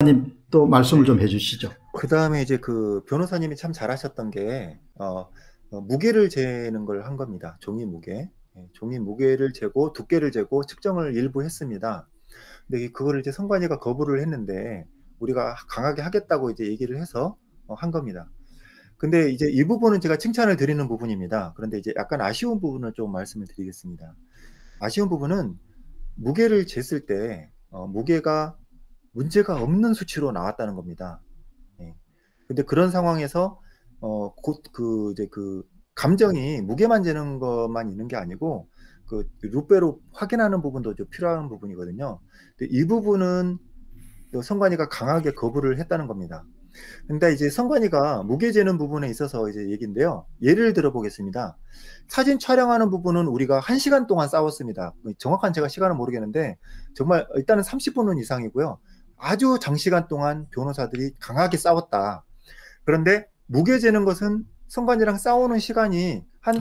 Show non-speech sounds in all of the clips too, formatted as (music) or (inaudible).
변호사님 또 말씀을 좀 네. 해주시죠. 그 다음에 이제 그 변호사님이 참 잘하셨던 게 어, 어, 무게를 재는 걸 한 겁니다. 종이 무게, 예, 종이 무게를 재고 두께를 재고 측정을 일부 했습니다. 근데 그거를 이제 선관위가 거부를 했는데 우리가 강하게 하겠다고 이제 얘기를 해서 어, 한 겁니다. 근데 이제 이 부분은 제가 칭찬을 드리는 부분입니다. 그런데 이제 약간 아쉬운 부분을 좀 말씀을 드리겠습니다. 아쉬운 부분은 무게를 쟀을 때 어, 무게가 문제가 없는 수치로 나왔다는 겁니다. 예. 근데 그런 상황에서 어, 곧그 이제 그 감정이 무게만 재는 것만 있는 게 아니고 그 룻배로 확인하는 부분도 좀 필요한 부분이거든요. 근데 이 부분은 선관위가 강하게 거부를 했다는 겁니다. 근데 이제 선관위가 무게 재는 부분에 있어서 이제 얘기인데요. 예를 들어 보겠습니다. 사진 촬영하는 부분은 우리가 1시간 동안 싸웠습니다. 정확한 제가 시간은 모르겠는데 정말 일단은 30분은 이상이고요. 아주 장시간 동안 변호사들이 강하게 싸웠다. 그런데 무게 재는 것은 선관이랑 싸우는 시간이 한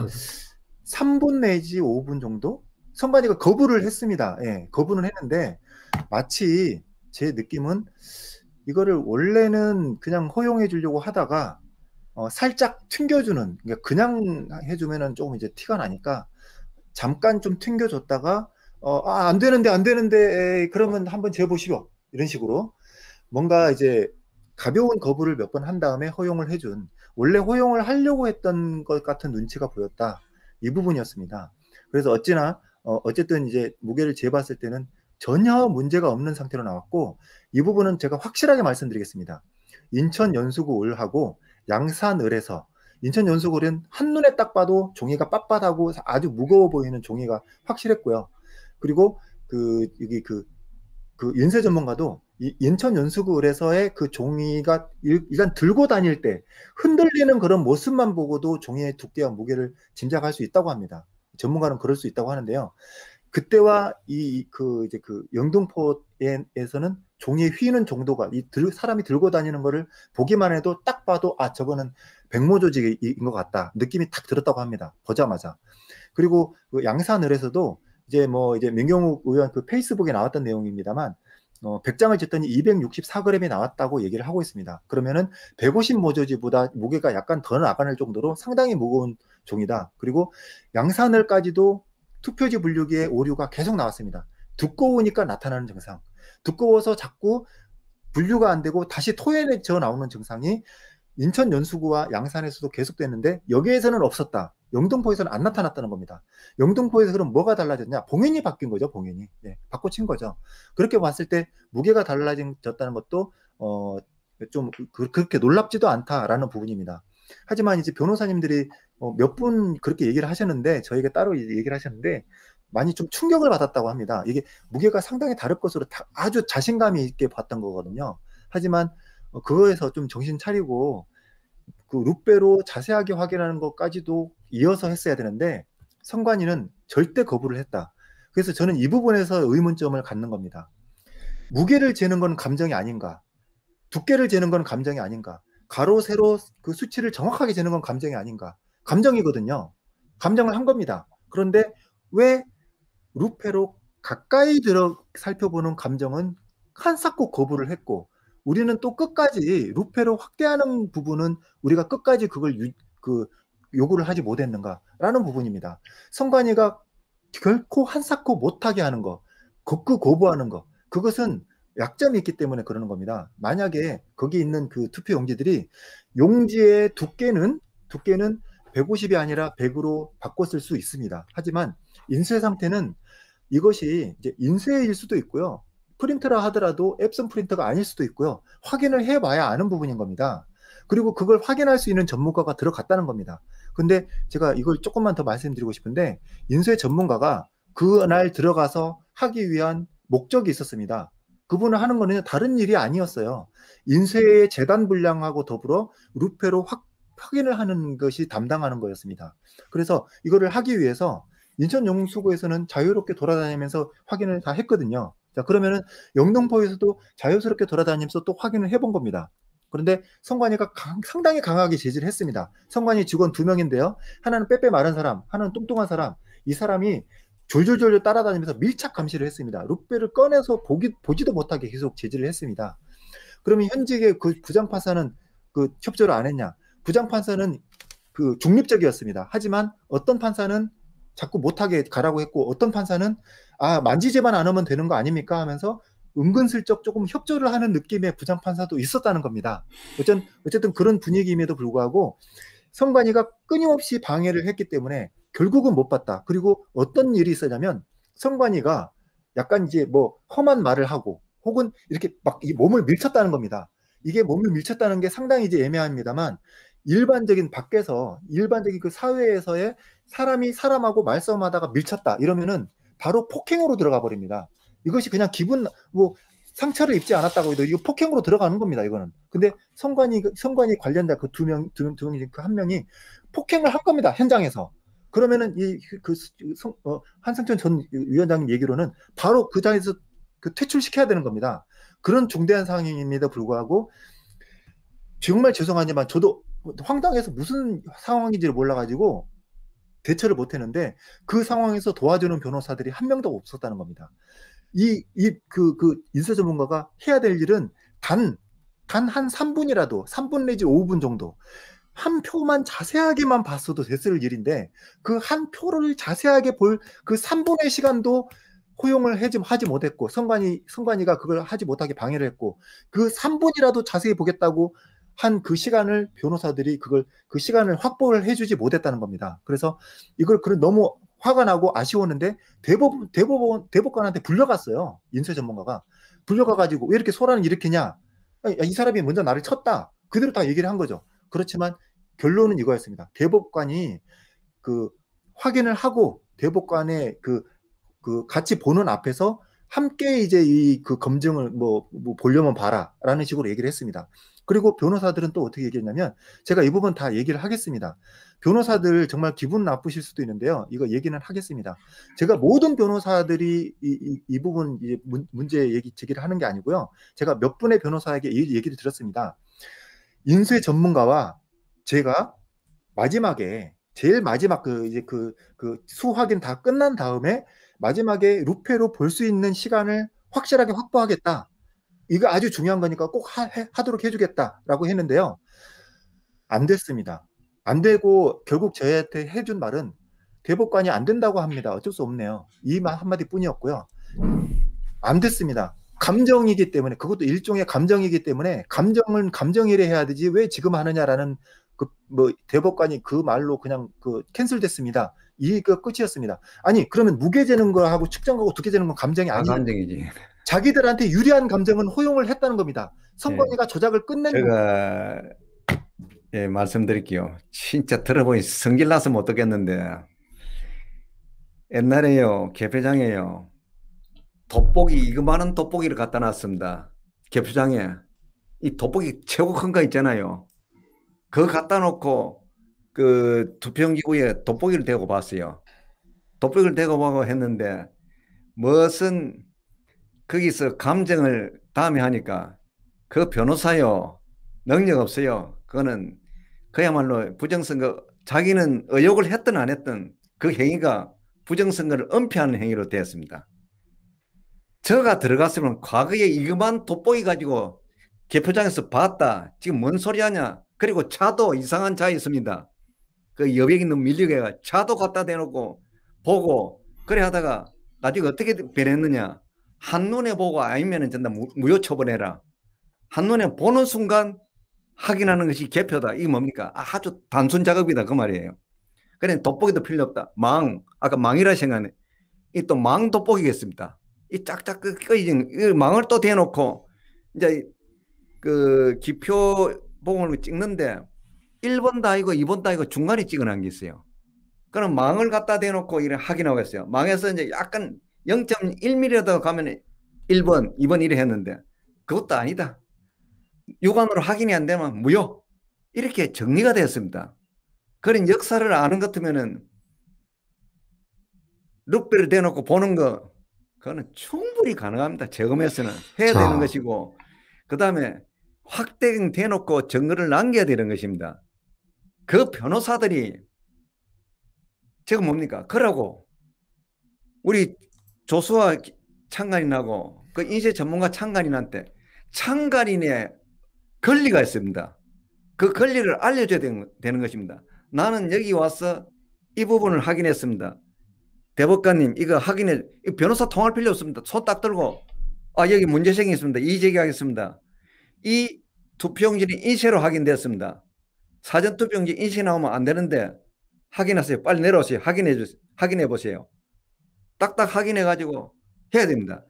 3분 아, 내지 5분 정도? 선관이가 거부를 했습니다. 예, 거부는 했는데 마치 제 느낌은 이거를 원래는 그냥 허용해 주려고 하다가 어, 살짝 튕겨주는 그러니까 그냥 해주면은 조금 이제 티가 나니까 잠깐 좀 튕겨줬다가 어, 아, 안 되는데 안 되는데 에이, 그러면 한번 재보시오 이런 식으로 뭔가 이제 가벼운 거부를 몇 번 한 다음에 허용을 해준 원래 허용을 하려고 했던 것 같은 눈치가 보였다 이 부분이었습니다. 그래서 어찌나 어, 어쨌든 이제 무게를 재봤을 때는 전혀 문제가 없는 상태로 나왔고 이 부분은 제가 확실하게 말씀드리겠습니다. 인천 연수구 을하고 양산 을에서 인천 연수구 을은 한눈에 딱 봐도 종이가 빳빳하고 아주 무거워 보이는 종이가 확실했고요. 그리고 그 여기 그그 인쇄 전문가도 이 인천 연수구에서의 그 종이가 일단 들고 다닐 때 흔들리는 그런 모습만 보고도 종이의 두께와 무게를 짐작할 수 있다고 합니다. 전문가는 그럴 수 있다고 하는데요. 그때와 이 그 이제 그 영등포에서는 종이에 휘는 정도가 이 들, 사람이 들고 다니는 거를 보기만 해도 딱 봐도 아 저거는 백모 조직인 것 같다 느낌이 탁 들었다고 합니다. 보자마자 그리고 그 양산을에서도 이제 뭐 이제 민경욱 의원 그 페이스북에 나왔던 내용입니다만 어, 100장을 쟀더니 264g이 나왔다고 얘기를 하고 있습니다. 그러면은 150모조지보다 무게가 약간 더 나가는 정도로 상당히 무거운 종이다. 그리고 양산을까지도 투표지 분류기의 오류가 계속 나왔습니다. 두꺼우니까 나타나는 증상. 두꺼워서 자꾸 분류가 안 되고 다시 토해져 내 나오는 증상이 인천 연수구와 양산에서도 계속됐는데 여기에서는 없었다. 영등포에서는 안 나타났다는 겁니다. 영등포에서 그럼 뭐가 달라졌냐? 봉인이 바뀐 거죠, 봉인이. 네, 바꿔친 거죠. 그렇게 봤을 때 무게가 달라졌다는 것도 어, 좀 그, 렇게 놀랍지도 않다라는 부분입니다. 하지만 이제 변호사님들이 어, 몇분 그렇게 얘기를 하셨는데 저에게 따로 얘기를 하셨는데 많이 좀 충격을 받았다고 합니다. 이게 무게가 상당히 다를 것으로 아주 자신감이 있게 봤던 거거든요. 하지만 어, 그거에서 좀 정신 차리고 그 룻배로 자세하게 확인하는 것까지도 이어서 했어야 되는데 선관위는 절대 거부를 했다. 그래서 저는 이 부분에서 의문점을 갖는 겁니다. 무게를 재는 건 감정이 아닌가? 두께를 재는 건 감정이 아닌가? 가로 세로 그 수치를 정확하게 재는 건 감정이 아닌가? 감정이거든요. 감정을 한 겁니다. 그런데 왜 루페로 가까이 들어 살펴보는 감정은 한사코 거부를 했고 우리는 또 끝까지 루페로 확대하는 부분은 우리가 끝까지 그걸 유, 그 요구를 하지 못했는가라는 부분입니다. 선관위가 결코 한사코 못하게 하는 거, 극구 거부하는 거, 그것은 약점이 있기 때문에 그러는 겁니다. 만약에 거기 있는 그 투표 용지들이 용지의 두께는 두께는 150이 아니라 100으로 바꿨을 수 있습니다. 하지만 인쇄 상태는 이것이 이제 인쇄일 수도 있고요. 프린트라 하더라도 앱슨 프린터가 아닐 수도 있고요. 확인을 해봐야 아는 부분인 겁니다. 그리고 그걸 확인할 수 있는 전문가가 들어갔다는 겁니다. 근데 제가 이걸 조금만 더 말씀드리고 싶은데 인쇄 전문가가 그날 들어가서 하기 위한 목적이 있었습니다. 그분을 하는 거는 다른 일이 아니었어요. 인쇄의 재단 분량하고 더불어 루페로 확, 확인을 하는 것이 담당하는 거였습니다. 그래서 이거를 하기 위해서 인천 용수구에서는 자유롭게 돌아다니면서 확인을 다 했거든요. 자, 그러면은 영등포에서도 자유스럽게 돌아다니면서 또 확인을 해본 겁니다. 그런데 성관이가 강, 상당히 강하게 제지를 했습니다. 성관이 직원 두 명인데요. 하나는 빼빼 마른 사람, 하나는 뚱뚱한 사람. 이 사람이 졸졸졸 따라다니면서 밀착 감시를 했습니다. 룩배를 꺼내서 보기, 보지도 못하게 계속 제지를 했습니다. 그러면 현직의 그 부장판사는 그 협조를 안 했냐? 부장판사는 그 중립적이었습니다. 하지만 어떤 판사는 자꾸 못하게 가라고 했고 어떤 판사는 아 만지제만 안 하면 되는 거 아닙니까 하면서 은근슬쩍 조금 협조를 하는 느낌의 부장 판사도 있었다는 겁니다. 어쨌든 어쨌든 그런 분위기임에도 불구하고 성관이가 끊임없이 방해를 했기 때문에 결국은 못 봤다. 그리고 어떤 일이 있었냐면 성관이가 약간 이제 뭐 험한 말을 하고 혹은 이렇게 막 몸을 밀쳤다는 겁니다. 이게 몸을 밀쳤다는 게 상당히 이제 애매합니다만 일반적인 밖에서 일반적인 그 사회에서의 사람이 사람하고 말싸움하다가 밀쳤다 이러면은 바로 폭행으로 들어가 버립니다. 이것이 그냥 기분 뭐 상처를 입지 않았다고 해도 이거 폭행으로 들어가는 겁니다. 이거는. 근데 선관이선관이 관련된 그 두 명 두 명두 명이 그한 명이 폭행을 할 겁니다. 현장에서. 그러면은 이그 그 어, 한상천 전 위원장님 얘기로는 바로 그 자리에서 그 퇴출시켜야 되는 겁니다. 그런 중대한 상황임에도 불구하고 정말 죄송하지만 저도 황당해서 무슨 상황인지를 몰라가지고 대처를 못 했는데 그 음. 상황에서 도와주는 변호사들이 한 명도 없었다는 겁니다. 이, 이, 그, 그 인쇄 전문가가 해야 될 일은 단, 단 한 3분이라도, 3분 내지 5분 정도. 한 표만 자세하게만 봤어도 됐을 일인데 그 한 표를 자세하게 볼 그 3분의 시간도 허용을 하지, 하지 못했고 성관이 성관이가 그걸 하지 못하게 방해를 했고 그 3분이라도 자세히 보겠다고 한그 시간을 변호사들이 그걸 그 시간을 확보를 해주지 못했다는 겁니다. 그래서 이걸 그런 너무 화가 나고 아쉬웠는데 대법원 대법원 대법관한테 불려갔어요 인쇄 전문가가 불려가가지고 왜 이렇게 소란을 일으키냐 아, 이 사람이 먼저 나를 쳤다 그대로 다 얘기를 한 거죠. 그렇지만 결론은 이거였습니다. 대법관이 그 확인을 하고 대법관의 그, 그 같이 보는 앞에서 함께 이제 이 그 검증을 뭐, 뭐 보려면 봐라라는 식으로 얘기를 했습니다. 그리고 변호사들은 또 어떻게 얘기했냐면 제가 이 부분 다 얘기를 하겠습니다. 변호사들 정말 기분 나쁘실 수도 있는데요. 이거 얘기는 하겠습니다. 제가 모든 변호사들이 이, 이, 이 부분 문, 제 얘기 제기를 하는 게 아니고요. 제가 몇 분의 변호사에게 이 얘기를 드렸습니다 인쇄 전문가와 제가 마지막에 제일 마지막 그 이제 그그 수확인 다 끝난 다음에 마지막에 루페로 볼 수 있는 시간을 확실하게 확보하겠다. 이거 아주 중요한 거니까 꼭 하, 하도록 해주겠다라고 했는데요. 안 됐습니다. 안 되고 결국 저한테 해준 말은 대법관이 안 된다고 합니다. 어쩔 수 없네요. 이 말 한마디 뿐이었고요. 안 됐습니다. 감정이기 때문에 그것도 일종의 감정이기 때문에 감정은 감정이래 해야 되지 왜 지금 하느냐라는 그 뭐 대법관이 그 말로 그냥 그 캔슬됐습니다. 이그 끝이었습니다. 아니 그러면 무게 재는 거하고 측정하고 두께 재는 건 감정이 아, 아니에 감정이지. 자기들한테 유리한 감정은 허용을 했다는 겁니다. 네. 선관위가 예. 조작을 끝낸 제가 예, 말씀드릴게요. 진짜 들어보니 성질 나서 못 듣겠는데 옛날에요 개표장에요 돋보기 이거만은 돋보기를 갖다 놨습니다. 개표장에 이 돋보기 최고 큰 거 있잖아요. 그거 갖다 놓고 그 투표기구에 돋보기를 대고 봤어요. 돋보기를 대고 보고 했는데 무슨 거기서 감정을 다음에 하니까 그 변호사요 능력 없어요. 그거는 그야말로 부정선거 자기는 의혹을 했든 안 했든 그 행위가 부정선거를 은폐하는 행위로 되었습니다. 저가 들어갔으면 과거에 이것만 돋보이 가지고 개표장에서 봤다. 지금 뭔 소리 하냐. 그리고 차도 이상한 차 있습니다. 그 여백 있는 밀리게가 차도 갖다 대놓고 보고 그래 하다가 나중에 어떻게 변했느냐. 한눈에 보고 아니면 전다 무효 처분해라. 한눈에 보는 순간 확인하는 것이 개표다. 이게 뭡니까? 아, 아주 단순 작업이다. 그 말이에요. 그래 돋보기도 필요 없다. 망. 아까 망이라 생각하네. 이또망 돋보기겠습니다. 이 짝짝 끄이 그, 그 망을 또 대놓고 이제 그 기표 봉을 찍는데 1번 다이고 2번 다이고 중간에 찍어놓은 게 있어요. 그럼 망을 갖다 대놓고 이런 확인하고 있어요. 망에서 이제 약간 0.1mm라도 가면 1번, 2번 이래 했는데 그것도 아니다. 육안으로 확인이 안 되면 무효. 이렇게 정리가 되었습니다. 그런 역사를 아는 같으면은 룩비를 대놓고 보는 거 그거는 충분히 가능합니다. 재검에서는 해야 자. 되는 것이고 그 다음에 확대 대놓고 증거를 남겨야 되는 것입니다. 그 변호사들이 지금 뭡니까? 그러고 우리 조수와 창간인하고 그 인쇄 전문가 창간인한테 창간인의 권리가 있습니다. 그 권리를 알려줘야 되는 것입니다. 나는 여기 와서 이 부분을 확인했습니다. 대법관님 이거 확인해 변호사 통할 필요 없습니다. 손 딱 들고 아 여기 문제 생있습니다이 제기하겠습니다. 이 투표용지는 인쇄로 확인되었습니다. 사전 투표용지 인쇄 나오면 안 되는데 확인하세요. 빨리 내려오세요. 확인해 주세요. 확인해 보세요. 딱딱 확인해 가지고 해야 됩니다.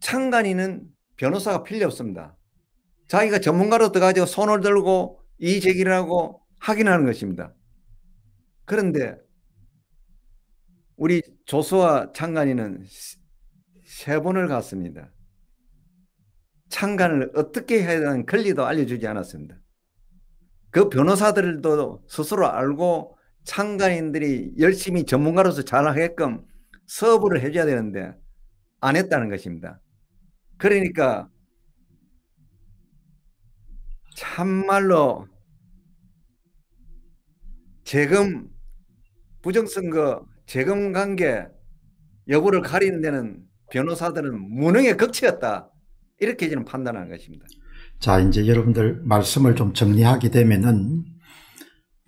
창간이는 변호사가 필요 없습니다. 자기가 전문가로 들어가지고 손을 들고 이의 제기를 하고 확인하는 것입니다. 그런데 우리 조수와 창간이는 세 번을 갔습니다. 창간을 어떻게 해야 되는 권리도 알려주지 않았습니다. 그 변호사들도 스스로 알고 창간인들이 열심히 전문가로서 잘하게끔 서브를 해줘야 되는데 안 했다는 것입니다. 그러니까 참말로 재금 부정선거 재금 관계 여부를 가리는 데는 변호사들은 무능의 극치였다 이렇게 저는 판단하는 것입니다. 자 이제 여러분들 말씀을 좀 정리하게 되면은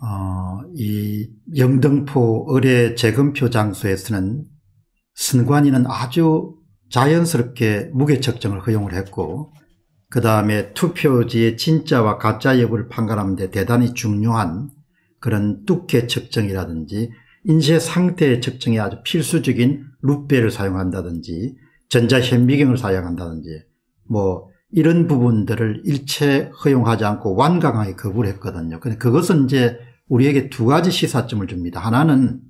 어, 이 영등포 의뢰 재금표 장소에서는 선관위는 아주 자연스럽게 무게 측정을 허용을 했고 그 다음에 투표지의 진짜와 가짜 여부를 판가름하는 데 대단히 중요한 그런 두께 측정이라든지 인쇄 상태의 측정에 아주 필수적인 루페를 사용한다든지 전자현미경을 사용한다든지 뭐 이런 부분들을 일체 허용하지 않고 완강하게 거부를 했거든요. 근데 그것은 이제 우리에게 두 가지 시사점을 줍니다. 하나는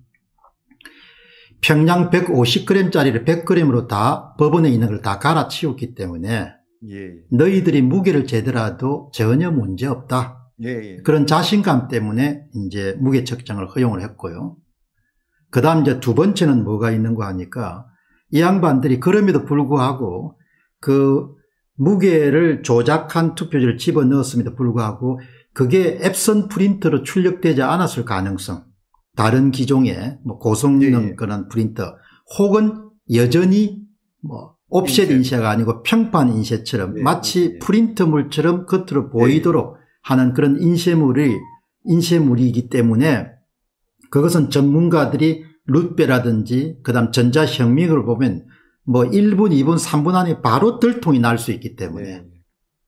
평양 150g짜리를 100g으로 다 법원에 있는 걸 다 갈아치웠기 때문에 예. 예. 너희들이 무게를 재더라도 전혀 문제 없다. 예, 예. 그런 자신감 때문에 이제 무게 측정을 허용을 했고요. 그 다음 이제 두 번째는 뭐가 있는 거 하니까 이 양반들이 그럼에도 불구하고 그 무게를 조작한 투표지를 집어넣었음에도 불구하고 그게 앱선 프린터로 출력되지 않았을 가능성 다른 기종의 뭐 고성능 예, 그런 예. 프린터 혹은 여전히 뭐 옵셋 인쇄. 가 아니고 평판 인쇄처럼 예, 마치 예. 예. 프린트물처럼 겉으로 예, 보이도록 하는 그런 인쇄물이 인쇄물이기 때문에 그것은 전문가들이 룻배라든지 그다음 전자혁명을 보면 뭐 1분, 2분, 3분 안에 바로 들통이 날 수 있기 때문에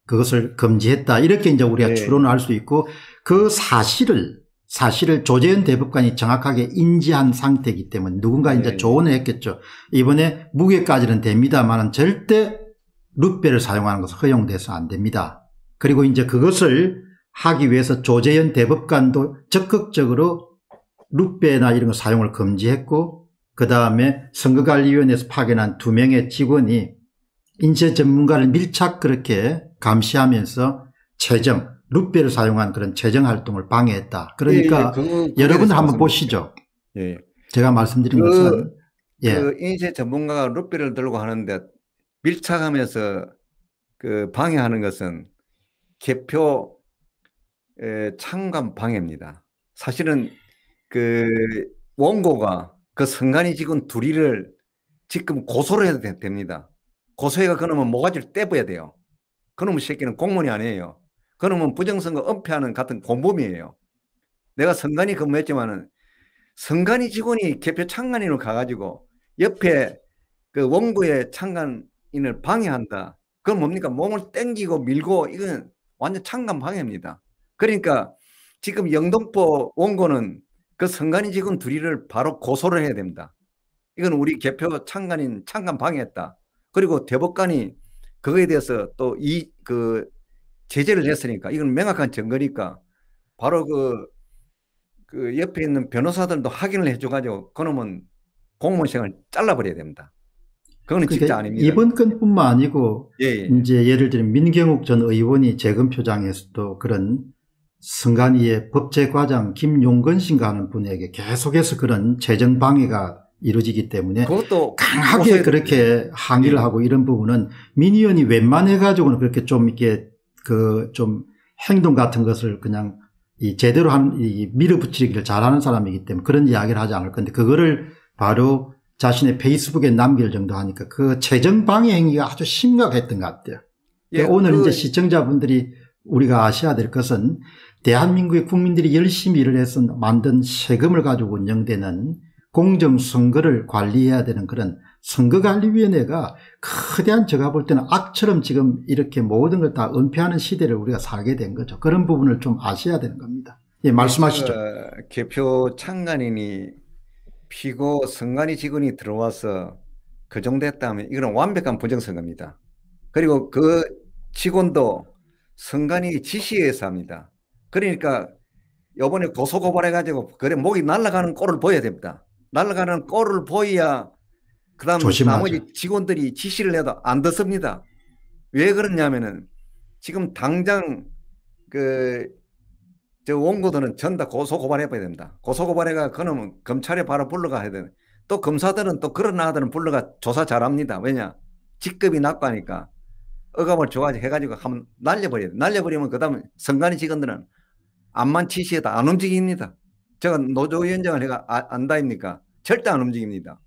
그것을 금지했다 이렇게 이제 우리가 추론할수 있고 그 사실을 사실을 조재현 대법관이 정확하게 인지한 상태이기 때문에 누군가 이제 네. 조언을 했겠죠. 이번에 무게까지는 됩니다만 절대 룻배를 사용하는 것은 허용돼서 안 됩니다. 그리고 이제 그것을 하기 위해서 조재현 대법관도 적극적으로 룻배나 이런 거 사용을 금지했고 그 다음에 선거관리위원회에서 파견한 두 명의 직원이 인쇄 전문가를 밀착 그렇게 감시하면서 최종 루페를 사용한 그런 재정 활동을 방해했다. 그러니까 예, 예, 여러분들 한번 보시죠. 예, 예, 제가 말씀드린 그, 것은 예. 그 인쇄 전문가가 룩배를 들고 하는데 밀착하면서 그 방해하는 것은 개표 창간 방해입니다. 사실은 그 원고가 그 선관위 직원 둘이를 지금 고소를 해도 됩니다. 고소해가 그놈은 모가지를 떼버야 돼요. 그놈의 새끼는 공무원이 아니에요. 그러면 부정선거 은폐하는 같은 공범이에요. 내가 선관위 근무했지만은 선관위 직원이 개표 창간인으로 가가지고 옆에 그 원고의 창간인을 방해한다. 그건 뭡니까? 몸을 땡기고 밀고 이건 완전 창간 방해입니다. 그러니까 지금 영등포 원고는 그 선관위 직원 둘이를 바로 고소를 해야 됩니다. 이건 우리 개표 창간인 창간 방해했다. 그리고 대법관이 그거에 대해서 또이그 제재를 예. 냈으니까 이건 명확한 증거니까 바로 그, 그 옆에 있는 변호사들도 확인을 해줘가지고 그놈은 공무원생을 잘라버려야 됩니다. 그거는 그러니까 진짜 아닙니다. 이번 건뿐만 아니고 예, 예, 예. 이제 예를 들면 민경욱 전 의원이 재검표장에서도 그런 승간이의 법제과장 김용건 씨가 하는 분에게 계속해서 그런 재정 방해가 이루어지기 때문에 그것도 강하게 그렇게 항의를 예. 하고 이런 부분은 민 의원이 웬만해 가지고는 그렇게 좀 이렇게 그좀 행동 같은 것을 그냥 이 제대로 한, 이 밀어붙이기를 잘하는 사람이기 때문에 그런 이야기를 하지 않을 건데 그거를 바로 자신의 페이스북에 남길 정도 하니까 그 재정방해 행위가 아주 심각했던 것 같아요. 예, 그러니까 오늘 그... 이제 시청자분들이 우리가 아셔야 될 것은 대한민국의 국민들이 열심히 일을 해서 만든 세금을 가지고 운영되는 공정선거를 관리해야 되는 그런 선거관리위원회가 거대한 제가 볼 때는 악처럼 지금 이렇게 모든 걸 다 은폐하는 시대를 우리가 살게 된 거죠. 그런 부분을 좀 아셔야 되는 겁니다. 예, 말씀하시죠. 어, 개표 창간인이 피고 선관위 직원이 들어와서 그정도했다면 이건 완벽한 부정선거입니다. 그리고 그 직원도 선관위 지시에서 합니다. 그러니까 요번에 고소고발해가지고 그래 목이 날아가는 꼴을 보여야 됩니다. 날아가는 꼴을 보여야 그다음 나머지 직원들이 지시를 해도 안 듣습니다. 왜 그러냐면은 지금 당장 그 저 원고들은 전 다 고소 고발해 봐야 됩니다. 고소 고발해가 그놈은 검찰에 바로 불러가야 되는. 또 검사들은 또 그런 아들은 불러가 조사 잘합니다. 왜냐 직급이 낮고하니까 억압을 줘가지 해가지고 하면 날려버려야 날려버리면 그다음 선관위 직원들은 암만 치시에다 안 움직입니다. 제가 노조위원장을 해가 아, 안다입니까? 절대 안 움직입니다.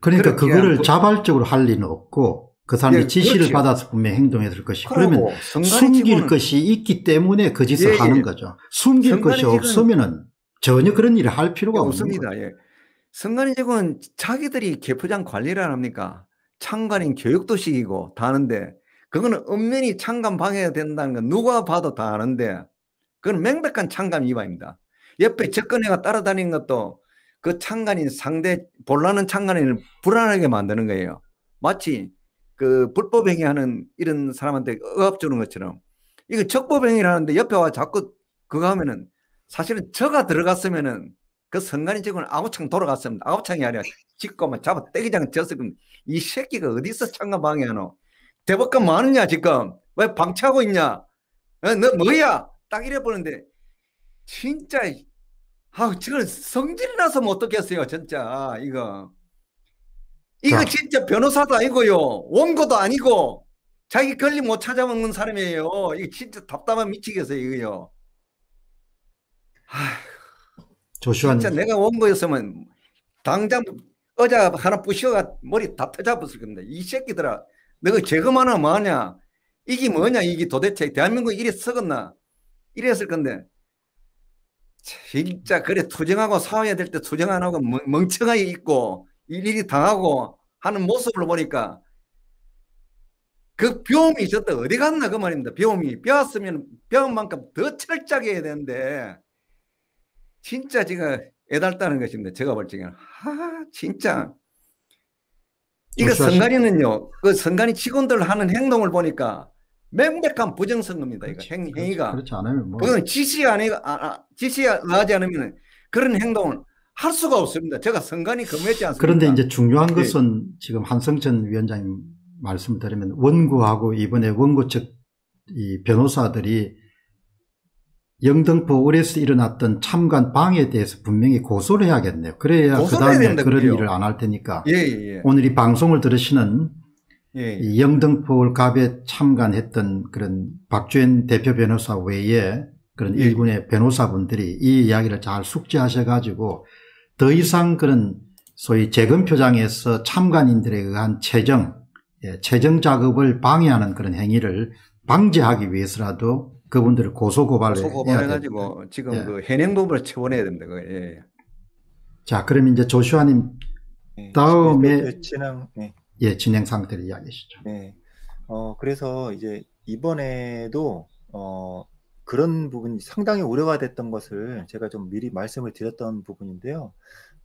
그러니까 그거를 자발적으로 할 리는 없고 그 사람이 예, 지시를 그렇지요. 받아서 분명히 행동했을 것이 그러면 숨길 것이 있기 때문에 거 짓을 예, 예, 하는 거죠. 숨길 것이 없으면은 전혀 그런 일을 할 필요가 없습니다. 없 성관이 직원 자기들이 개포장 관리를 안 합니까? 창관인 교육도식이고 다 아는데 그거는 엄연히 창감 방해가 된다는 건 누가 봐도 다 아는데 그건 명백한 창감 위반입니다. 옆에 접근해가 따라다니는 것도 그 창간인 상대 볼라는 창간인을 불안하게 만드는 거예요. 마치 그 불법 행위하는 이런 사람한테 억압 주는 것처럼 이거 적법 행위를 하는데 옆에 와 자꾸 그거 하면은 사실은 저가 들어갔으면은 그선관인 직원은 아우창 돌아갔습니다. 아우창이 아니라 직고만 잡아 떼기장 졌으면 이 새끼가 어디서 창간 방해하노? 대법관 많으냐 뭐 지금? 왜 방치하고 있냐? 어, 너 뭐야? 딱 이래 보는데 진짜 아, 지금 성질 나서 못 뭐 듣겠어요, 진짜 이거. 이거 자. 진짜 변호사도 아니고요, 원고도 아니고 자기 권리 못 찾아먹는 사람이에요. 이거 진짜 답답한 미치겠어요, 이거요. 조슈아 진짜 내가 원고였으면 당장 어자 하나 부셔가 머리 다 터잡았을 겁니다. 이 새끼들아, 너가 재검하나 뭐하냐? 이게 뭐냐? 이게 도대체 대한민국 이래 썩었나? 이랬을 건데. 진짜 그래 투쟁하고 싸워야 될 때 투쟁 안 하고 멍청하게 있고 일일이 당하고 하는 모습을 보니까 그병이 있었다 어디 갔나 그 말입니다. 병이 뼈았으면 병만큼더 철저하게 해야 되는데 진짜 제가 애달다는 것입니다. 제가 볼 적에는 아 진짜 이거 선관이는요그선관이 직원들 하는 행동을 보니까 명백한 부정선거입니다. 이거 행, 위가 그렇지 않으면 뭐. 그건 지시 안 해, 아, 아, 지시 하지 않으면 그런 행동은 할 수가 없습니다. 제가 선관위 근했지 않습니까? 그런데 이제 중요한 예. 것은 네. 지금 한성천 위원장님 말씀 드리면 원고하고 이번에 원고 측이 변호사들이 영등포 올해서 일어났던 참관 방에 대해서 분명히 고소를 해야겠네요. 그래야 그 다음에 그런 일을 안 할 테니까. 예, 예, 예. 오늘 이 방송을 들으시는 예. 예. 영등포울 갑에 참관했던 그런 박주현 대표 변호사 외에 그런 예. 일군의 변호사분들이 이 이야기를 잘 숙지하셔가지고 더 이상 그런 소위 재검표장에서 참관인들에 의한 채정, 예, 채정 작업을 방해하는 그런 행위를 방지하기 위해서라도 그분들을 고소고발을 고소고발 해가지고 지금 예. 그현행법을 채워내야 됩니다. 예, 예. 자, 그럼 이제 조슈아님 예, 다음에 진행, 예, 진행 상태를 이야기하시죠. 네. 어, 그래서 이제 이번에도 어, 그런 부분이 상당히 우려가 됐던 것을 제가 좀 미리 말씀을 드렸던 부분인데요.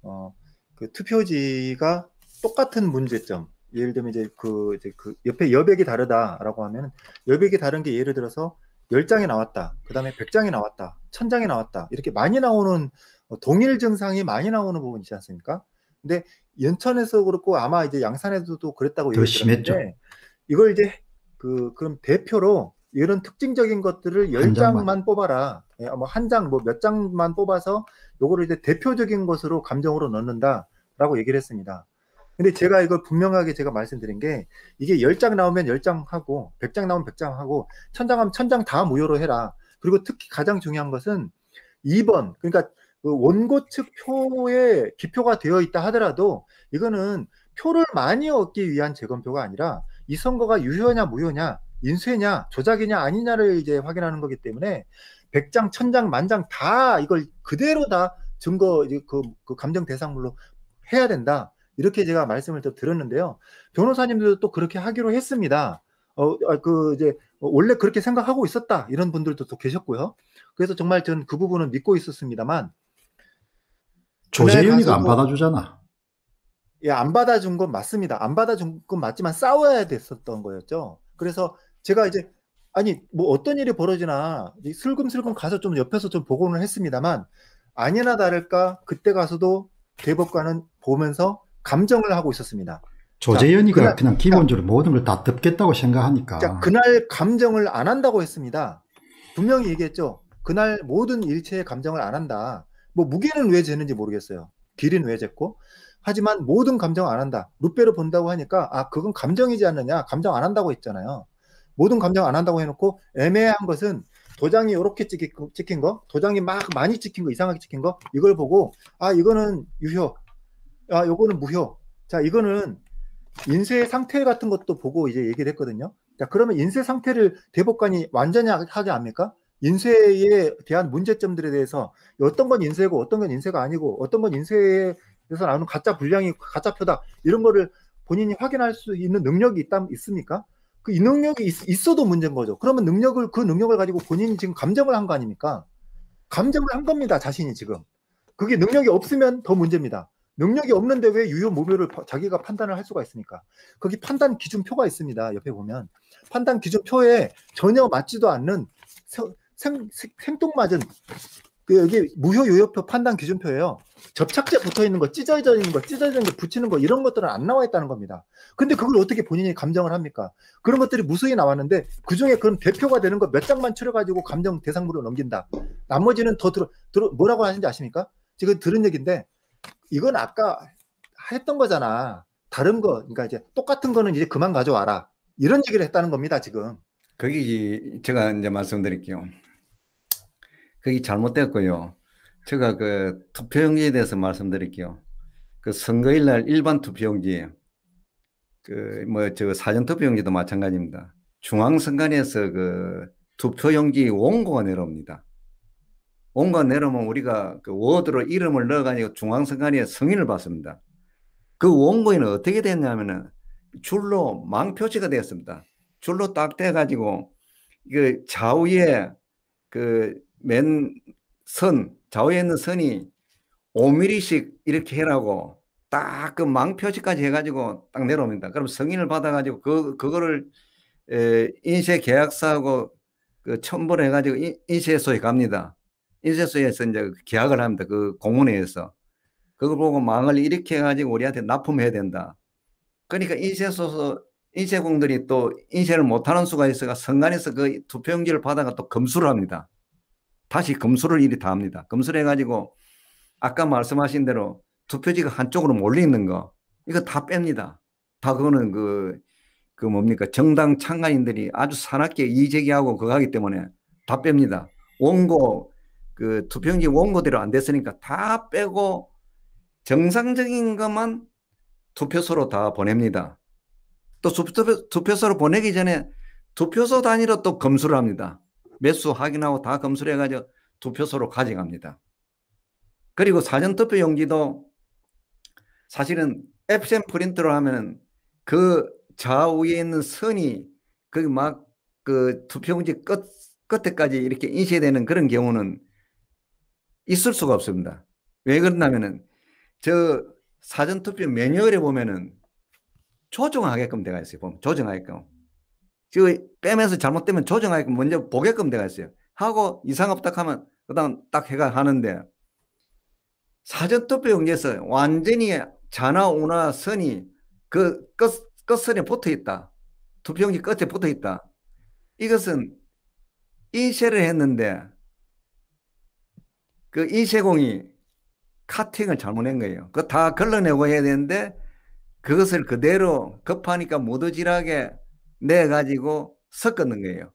어, 그 투표지가 똑같은 문제점, 예를 들면 이제 그, 이제 그 옆에 여백이 다르다라고 하면 여백이 다른 게 예를 들어서 열장이 나왔다. 그다음에 백장이 나왔다. 천장이 나왔다. 이렇게 많이 나오는 어, 동일 증상이 많이 나오는 부분 이지 않습니까? 근데 연천에서 그렇고 아마 이제 양산에서도 그랬다고 더 심했죠. 이걸 이제 그 그럼 대표로 이런 특징적인 것들을 열 장만 뽑아라. 예, 뭐 한 장, 뭐 몇 장만 뽑아서 요거를 이제 대표적인 것으로 감정으로 넣는다라고 얘기를 했습니다. 근데 제가 이걸 분명하게 제가 말씀드린 게 이게 열 장 나오면 열 장 하고 백 장 나오면 백장 하고 천장 하면 천 장 다 무효로 해라. 그리고 특히 가장 중요한 것은 2번. 그러니까 그 원고 측 표에 기표가 되어 있다 하더라도 이거는 표를 많이 얻기 위한 재검표가 아니라 이 선거가 유효냐 무효냐 인쇄냐 조작이냐 아니냐를 이제 확인하는 거기 때문에 백장천장 만장 다 이걸 그대로 다 증거 그, 그 감정 대상물로 해야 된다. 이렇게 제가 말씀을 또 들었는데요. 변호사님들도 또 그렇게 하기로 했습니다. 어, 아, 그 이제 원래 그렇게 생각하고 있었다. 이런 분들도 또 계셨고요. 그래서 정말 저는 그 부분은 믿고 있었습니다만 조재윤이가 안 받아주잖아. 예, 안 받아준 건 맞습니다. 안 받아준 건 맞지만 싸워야 됐었던 거였죠. 그래서 제가 이제 아니 뭐 어떤 일이 벌어지나 슬금슬금 가서 좀 옆에서 좀 보고는 했습니다만 아니나 다를까 그때 가서도 대법관은 보면서 감정을 하고 있었습니다. 조재현이 그날, 그냥 기본적으로 모든 걸 다 덮겠다고 생각하니까. 그 그날 감정을 안 한다고 했습니다. 분명히 얘기했죠. 그날 모든 일체의 감정을 안 한다. 뭐 무게는 왜 재는지 모르겠어요. 길이는 왜 쟀고. 하지만 모든 감정 안 한다. 루페로 본다고 하니까 아 그건 감정이지 않느냐. 감정 안 한다고 했잖아요. 모든 감정 안 한다고 해놓고 애매한 것은 도장이 이렇게 찍힌 거, 도장이 막 많이 찍힌 거, 이상하게 찍힌 거 이걸 보고 아 이거는 유효, 아 요거는 무효. 자 이거는 인쇄 상태 같은 것도 보고 이제 얘기를 했거든요. 자 그러면 인쇄 상태를 대법관이 완전히 하게 합니까? 인쇄에 대한 문제점들에 대해서 어떤 건 인쇄고 어떤 건 인쇄가 아니고 어떤 건 인쇄에 대해서 나오는 가짜 분량이 가짜 표다 이런 거를 본인이 확인할 수 있는 능력이 있다 있습니까? 그 이 능력이 있, 어도 문제인 거죠. 그러면 능력을 그 능력을 가지고 본인이 지금 감정을 한 거 아닙니까? 감정을 한 겁니다 자신이 지금. 그게 능력이 없으면 더 문제입니다. 능력이 없는데 왜 유효 무효를 자기가 판단을 할 수가 있습니까? 거기 판단 기준표가 있습니다. 옆에 보면 판단 기준표에 전혀 맞지도 않는 생, 생뚱맞은 그 여기 무효 요효표 판단 기준표예요. 접착제 붙어 있는 거, 찢어져 있는 거, 찢어져 있는 거 붙이는 거 이런 것들은 안 나와 있다는 겁니다. 근데 그걸 어떻게 본인이 감정을 합니까? 그런 것들이 무수히 나왔는데 그 중에 그럼 대표가 되는 거 몇 장만 추려가지고 감정 대상물로 넘긴다. 나머지는 더 들어 들어 뭐라고 하는지 아십니까? 지금 들은 얘기인데 이건 아까 했던 거잖아. 다른 거, 그러니까 이제 똑같은 거는 이제 그만 가져와라. 이런 얘기를 했다는 겁니다, 지금. 거기 제가 이제 말씀드릴게요. 그게 잘못됐고요. 제가 그 투표용지에 대해서 말씀드릴게요. 그 선거일 날 일반 투표용지, 그 뭐 저 사전 투표용지도 마찬가지입니다. 중앙선관위에서 그 투표용지 원고가 내려옵니다. 원고가 내려오면 우리가 그 워드로 이름을 넣어가지고 중앙선관위에 승인을 받습니다. 그 원고에는 어떻게 됐냐면은 줄로 망표지가 되었습니다. 줄로 딱 돼가지고 이 그 좌우에 그맨 선, 좌우에 있는 선이 5mm씩 이렇게 해라고 딱 그 망표시까지 해가지고 딱 내려옵니다. 그럼 성인을 받아가지고 그, 그거를 에, 인쇄 계약사하고 그 첨부를 해가지고 인, 인쇄소에 갑니다. 인쇄소에서 이제 그 계약을 합니다. 그 공문회에서. 그걸 보고 망을 이렇게 해가지고 우리한테 납품해야 된다. 그러니까 인쇄소에서 인쇄공들이 또 인쇄를 못하는 수가 있어가 성간에서 그 투표용지를 받아가 또 검수를 합니다. 다시 검수를 일이 다 합니다. 검수를 해가지고 아까 말씀하신 대로 투표지가 한쪽으로 몰리는 거 이거 다 뺍니다. 다 그거는 그, 그 뭡니까 정당 창간인들이 아주 사납게 이의기하고 그거 하기 때문에 다 뺍니다. 원고 그투표지 원고대로 안 됐으니까 다 빼고 정상적인 것만 투표소로 다 보냅니다. 또 투표, 투표소로 보내기 전에 투표소 단위로 또 검수를 합니다. 매수 확인하고 다 검수를 해가지고 투표소로 가져갑니다. 그리고 사전투표 용지도 사실은 앱센 프린트로 하면은 그 좌우에 있는 선이 거기 막그 투표용지 끝, 끝에까지 이렇게 인쇄되는 그런 경우는 있을 수가 없습니다. 왜 그러냐면은 저 사전투표 매뉴얼에 보면은 조정하게끔 되어 있어요. 조정하게끔. 저 빼면서 잘못되면 조정하게끔 먼저 보게끔 돼가 있어요. 하고 이상없다 하면 그다음 딱 해가 하는데 사전투표 용지에서 완전히 자나오나 선이 그 끝, 끝선에 붙어 있다. 투표용지 끝에 붙어 있다. 이것은 인쇄를 했는데 그 인쇄공이 카팅을 잘못한 거예요. 그 다 걸러내고 해야 되는데 그것을 그대로 급하니까 무더질하게 내 가지고 섞는 거예요.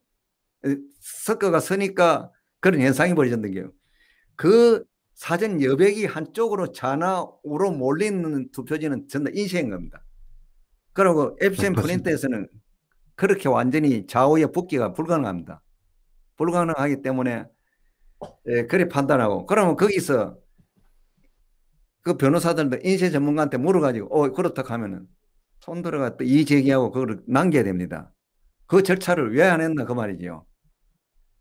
섞어가 서니까 그런 현상이 벌어졌는 거예요. 그 사전 여백이 한쪽으로 좌나우로 몰리는 투표지는 전부 인쇄인 겁니다. 그리고 앱센 프린터에서는 그렇게 완전히 좌우의 붙기가 불가능합니다. 불가능하기 때문에 예, 그래 판단하고 그러면 거기서 그 변호사들도 인쇄 전문가한테 물어가지고 어 그렇다 하면은 손 들어갔다 이 제기하고 그걸 남겨야 됩니다. 그 절차를 왜 안 했나 그 말이지요.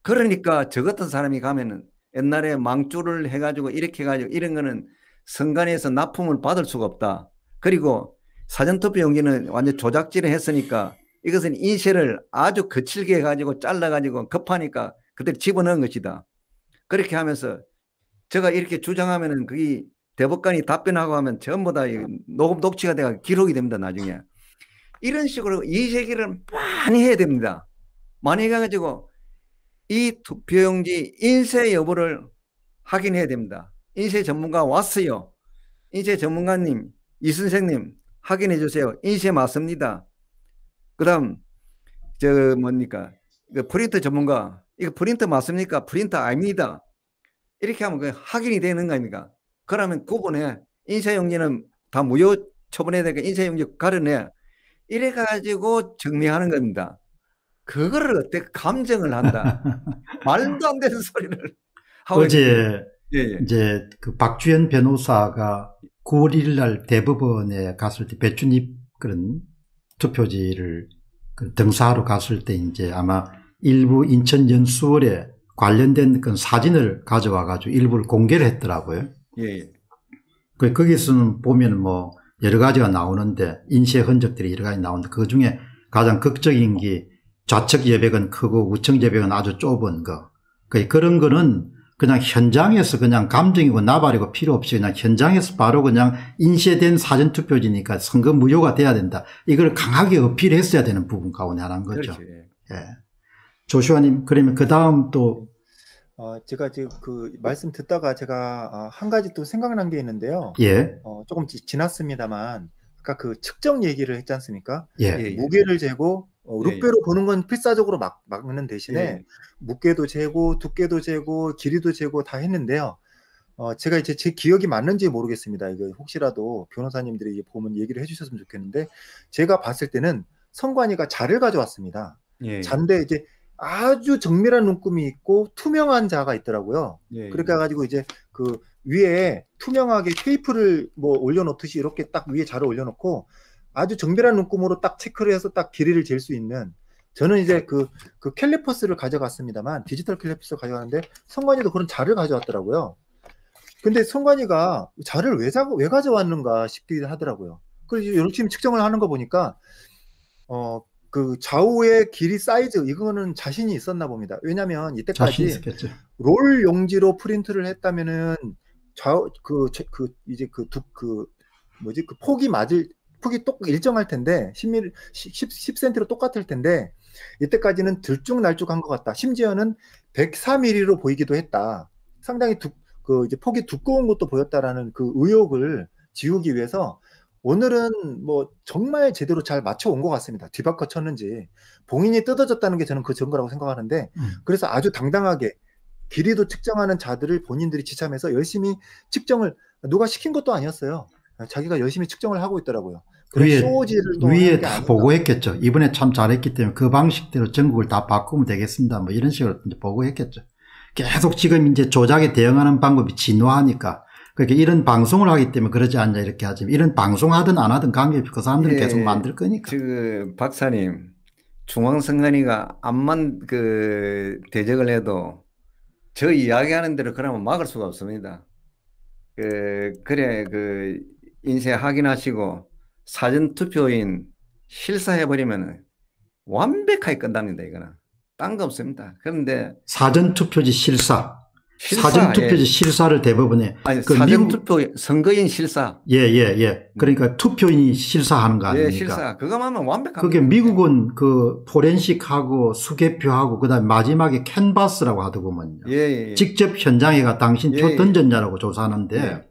그러니까 저 같은 사람이 가면은 옛날에 망주를 해가지고 이렇게 해가지고 이런 거는 선관위에서 납품을 받을 수가 없다. 그리고 사전투표 용기는 완전 조작질을 했으니까 이것은 인쇄를 아주 거칠게 해가지고 잘라가지고 급하니까 그대로 집어넣은 것이다. 그렇게 하면서 제가 이렇게 주장하면은 그게 대법관이 답변하고 하면 전부 다 녹음 녹취가 돼가 기록이 됩니다 나중에 이런 식으로 이의제기를 많이 해야 됩니다 많이 해가지고 이 투표용지 인쇄 여부를 확인해야 됩니다 인쇄 전문가 왔어요 인쇄 전문가님 이 선생님 확인해 주세요 인쇄 맞습니다 그 다음 저 뭡니까 그 프린트 전문가 이거 프린트 맞습니까 프린트 아닙니다 이렇게 하면 그 확인이 되는 거 아닙니까 그러면 구분해. 인쇄용지는 다 무효 처분해야 되니까 인쇄용지 가려내. 이래 가지고 증명하는 겁니다. 그거를 어떻게 감정을 한다. (laughs) 말도 안 되는 소리를 하고 어제 예, 예. 이제 그 박주현 변호사가 9월 1일 날 대법원에 갔을 때 배춘입 그런 투표지를 그 등사하러 갔을 때 이제 아마 일부 인천 연수원에 관련된 그 사진을 가져와 가지고 일부를 공개를 했더라고요. 예, 예. 그 거기서는 보면 뭐 여러 가지가 나오는데 인쇄 흔적들이 여러 가지 나오는데 그 중에 가장 극적인 게 좌측 예백은 크고 우측 예백은 아주 좁은 거. 그 그런 거는 그냥 현장에서 그냥 감정이고 나발이고 필요 없이 그냥 현장에서 바로 그냥 인쇄된 사전 투표지니까 선거 무효가 돼야 된다. 이걸 강하게 어필했어야 되는 부분 가운데 하나인 거죠. 그렇지. 예. 예. 조슈아님 그러면 그 다음 또 어, 제가 지금 그 말씀 듣다가 제가 어, 한 가지 또 생각난 게 있는데요. 예. 어, 조금 지, 지났습니다만 아까 그 측정 얘기를 했지 않습니까? 예. 예, 무게를 재고 어, 룩배로 예, 예. 보는 건 필사적으로 막, 막는 대신에 예, 무게도 재고 두께도 재고 길이도 재고 다 했는데요. 어, 제가 이제 제 기억이 맞는지 모르겠습니다. 이거 혹시라도 변호사님들이 보면 얘기를 해주셨으면 좋겠는데 제가 봤을 때는 선관위가 자를 가져왔습니다. 잔데 이제 아주 정밀한 눈금이 있고 투명한 자가 있더라고요. 예, 예. 그러니까 가지고 이제 그 위에 투명하게 테이프를 뭐 올려놓듯이 이렇게 딱 위에 자를 올려놓고 아주 정밀한 눈금으로 딱 체크를 해서 딱 길이를 잴 수 있는 저는 이제 그, 그 캘리퍼스를 가져갔습니다만 디지털 캘리퍼스를 가져갔는데 성관이도 그런 자를 가져왔더라고요. 근데 성관이가 자를 왜, 자, 왜 가져왔는가 싶기도 하더라고요. 그래서 열심히 측정을 하는 거 보니까 어, 그 좌우의 길이 사이즈 이거는 자신이 있었나 봅니다. 왜냐하면 이때까지 롤 용지로 프린트를 했다면은 좌우 그, 그 이제 그두그 그 뭐지 그 폭이 맞을 폭이 똑 일정할 텐데 10mm 10, 10cm로 똑같을 텐데 이때까지는 들쭉날쭉한 것 같다. 심지어는 104mm로 보이기도 했다. 상당히 두, 그 이제 폭이 두꺼운 것도 보였다라는 그 의혹을 지우기 위해서 오늘은 뭐 정말 제대로 잘 맞춰온 것 같습니다. 뒤바꿔 쳤는지 봉인이 뜯어졌다는 게 저는 그 증거라고 생각하는데 음. 그래서 아주 당당하게 길이도 측정하는 자들을 본인들이 지참해서 열심히 측정을 누가 시킨 것도 아니었어요. 자기가 열심히 측정을 하고 있더라고요. 위에 위에 다 보고했겠죠. 이번에 참 잘했기 때문에 그 방식대로 전국을 다 바꾸면 되겠습니다. 뭐 이런 식으로 보고했겠죠. 계속 지금 이제 조작에 대응하는 방법이 진화하니까 그러니까 이런 방송을 하기 때문에 그러지 않냐 이렇게 하지만 이런 방송하든 안 하든 관계없이 그 사람들은 예, 계속 만들 거니까. 그 박사님 중앙선관위가 암만 그 대적을 해도 저 이야기하는 대로 그러면 막을 수가 없습니다. 그 그래 그 인쇄 확인하시고 사전 투표인 실사해 버리면 완벽하게 끝납니다 이거는 딴 거 없습니다. 그런데 사전 투표지 실사 사 사전투표지 예. 실사를 대부분에 아니, 그 사전투표 미 선거인 실사 예예예 예, 예. 그러니까 투표인이 실사하는 거 예, 아닙니까? 예, 실사 그거만 하면 완벽합 그게 미국은 그 포렌식하고 수개표하고 그다음 에 마지막에 캔버스라고 하더구먼요. 예, 예, 직접 현장에 가 당신 표 던졌냐라고 조사하는데